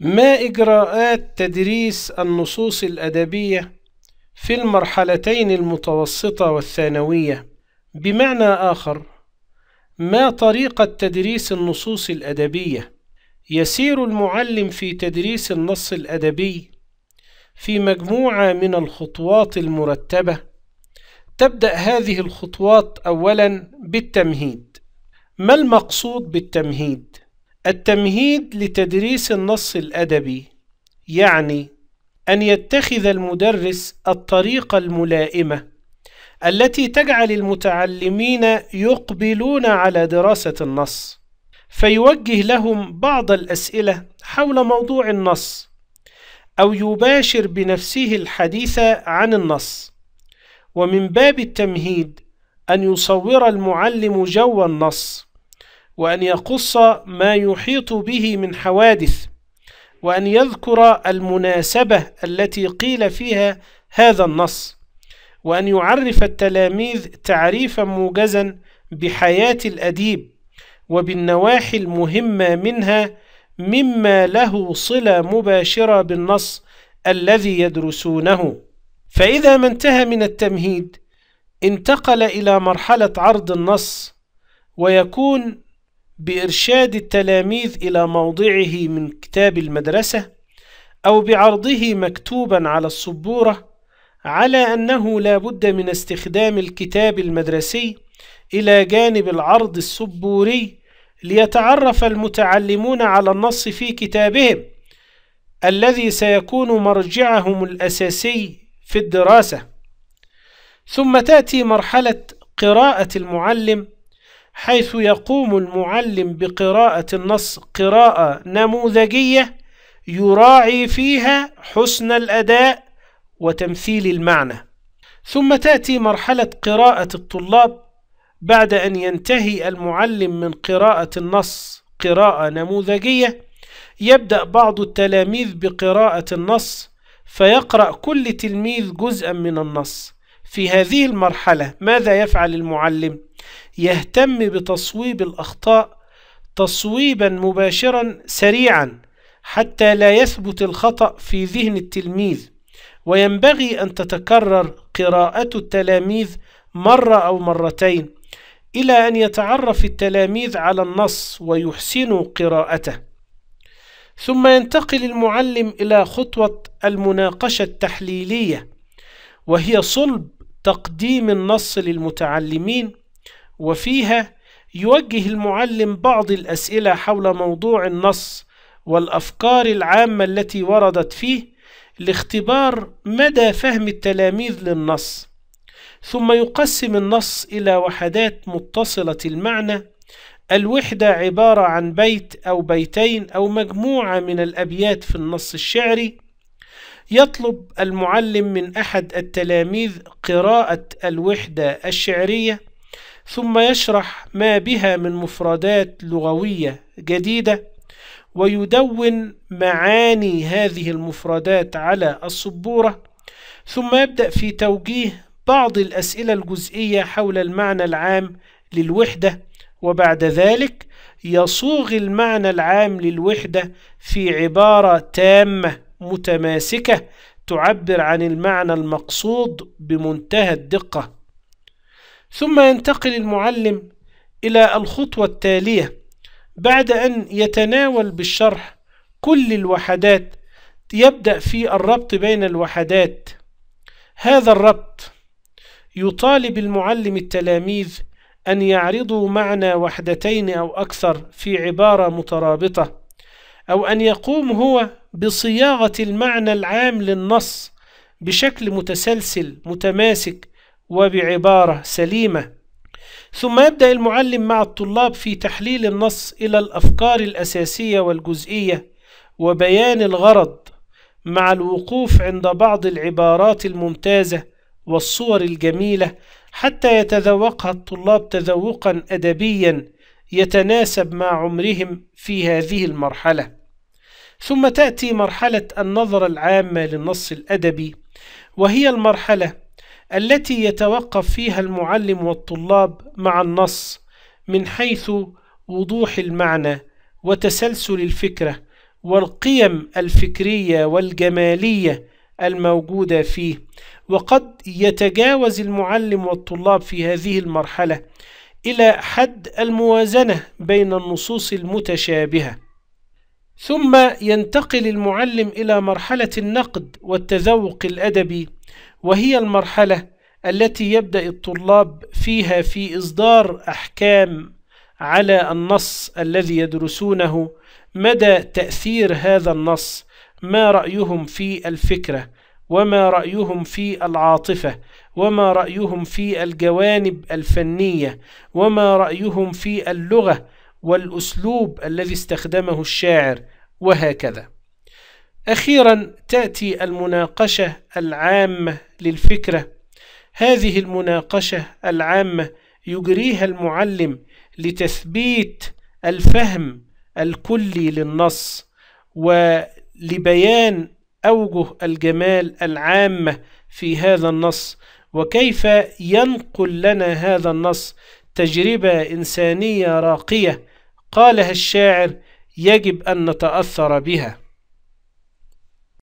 ما إجراءات تدريس النصوص الأدبية في المرحلتين المتوسطة والثانوية؟ بمعنى آخر، ما طريقة تدريس النصوص الأدبية؟ يسير المعلم في تدريس النص الأدبي في مجموعة من الخطوات المرتبة. تبدأ هذه الخطوات أولًا بالتمهيد. ما المقصود بالتمهيد؟ التمهيد لتدريس النص الأدبي يعني أن يتخذ المدرس الطريقة الملائمة التي تجعل المتعلمين يقبلون على دراسة النص فيوجه لهم بعض الأسئلة حول موضوع النص أو يباشر بنفسه الحديث عن النص ومن باب التمهيد أن يصور المعلم جو النص وأن يقص ما يحيط به من حوادث وأن يذكر المناسبة التي قيل فيها هذا النص وأن يعرف التلاميذ تعريفا موجزا بحياة الأديب وبالنواحي المهمة منها مما له صلة مباشرة بالنص الذي يدرسونه فإذا ما انتهى من التمهيد انتقل إلى مرحلة عرض النص ويكون بإرشاد التلاميذ إلى موضعه من كتاب المدرسة أو بعرضه مكتوبا على السبورة على أنه لا بد من استخدام الكتاب المدرسي إلى جانب العرض السبوري ليتعرف المتعلمون على النص في كتابهم الذي سيكون مرجعهم الأساسي في الدراسة ثم تأتي مرحلة قراءة المعلم حيث يقوم المعلم بقراءة النص قراءة نموذجية يراعي فيها حسن الأداء وتمثيل المعنى ثم تأتي مرحلة قراءة الطلاب بعد أن ينتهي المعلم من قراءة النص قراءة نموذجية يبدأ بعض التلاميذ بقراءة النص فيقرأ كل تلميذ جزءا من النص في هذه المرحلة ماذا يفعل المعلم؟ يهتم بتصويب الأخطاء تصويبا مباشرا سريعا حتى لا يثبت الخطأ في ذهن التلميذ وينبغي أن تتكرر قراءة التلاميذ مرة أو مرتين إلى أن يتعرف التلاميذ على النص ويحسنوا قراءته ثم ينتقل المعلم إلى خطوة المناقشة التحليلية وهي صلب تقديم النص للمتعلمين وفيها يوجه المعلم بعض الأسئلة حول موضوع النص والأفكار العامة التي وردت فيه لاختبار مدى فهم التلاميذ للنص ثم يقسم النص إلى وحدات متصلة المعنى الوحدة عبارة عن بيت أو بيتين أو مجموعة من الأبيات في النص الشعري يطلب المعلم من أحد التلاميذ قراءة الوحدة الشعرية ثم يشرح ما بها من مفردات لغوية جديدة ويدون معاني هذه المفردات على السبورة ثم يبدأ في توجيه بعض الأسئلة الجزئية حول المعنى العام للوحدة وبعد ذلك يصوغ المعنى العام للوحدة في عبارة تامة متماسكة تعبر عن المعنى المقصود بمنتهى الدقة ثم ينتقل المعلم إلى الخطوة التالية بعد أن يتناول بالشرح كل الوحدات يبدأ في الربط بين الوحدات هذا الربط يطالب المعلم التلاميذ أن يعرضوا معنى وحدتين أو أكثر في عبارة مترابطة أو أن يقوم هو بصياغة المعنى العام للنص بشكل متسلسل متماسك وبعبارة سليمة ثم يبدأ المعلم مع الطلاب في تحليل النص إلى الأفكار الأساسية والجزئية وبيان الغرض مع الوقوف عند بعض العبارات الممتازة والصور الجميلة حتى يتذوقها الطلاب تذوقا أدبيا يتناسب مع عمرهم في هذه المرحلة ثم تأتي مرحلة النظرة العامة للنص الأدبي وهي المرحلة التي يتوقف فيها المعلم والطلاب مع النص من حيث وضوح المعنى وتسلسل الفكرة والقيم الفكرية والجمالية الموجودة فيه وقد يتجاوز المعلم والطلاب في هذه المرحلة إلى حد الموازنة بين النصوص المتشابهة ثم ينتقل المعلم إلى مرحلة النقد والتذوق الأدبي وهي المرحلة التي يبدأ الطلاب فيها في إصدار أحكام على النص الذي يدرسونه مدى تأثير هذا النص ما رأيهم في الفكرة وما رأيهم في العاطفة وما رأيهم في الجوانب الفنية وما رأيهم في اللغة والأسلوب الذي استخدمه الشاعر وهكذا أخيرا تأتي المناقشة العامة للفكرة هذه المناقشة العامة يجريها المعلم لتثبيت الفهم الكلي للنص ولبيان أوجه الجمال العامة في هذا النص وكيف ينقل لنا هذا النص تجربة إنسانية راقية قالها الشاعر يجب أن نتأثر بها